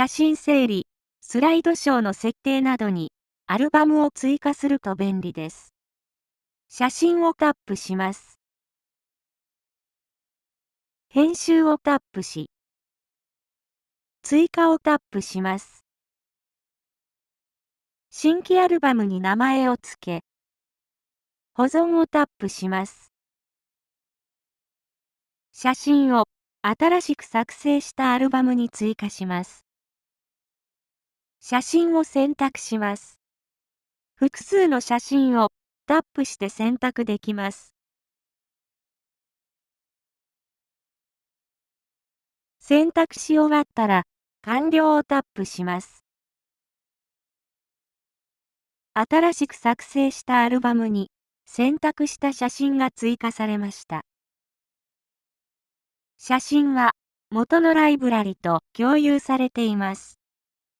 写真整理、スライドショーの設定などにアルバムを追加すると便利です。写真をタップします。編集をタップし、追加をタップします。新規アルバムに名前を付け、保存をタップします。写真を新しく作成したアルバムに追加します。写真を選択します。複数の写真をタップして選択できます。選択し終わったら、完了をタップします。新しく作成したアルバムに、選択した写真が追加されました。写真は、元のライブラリと共有されています。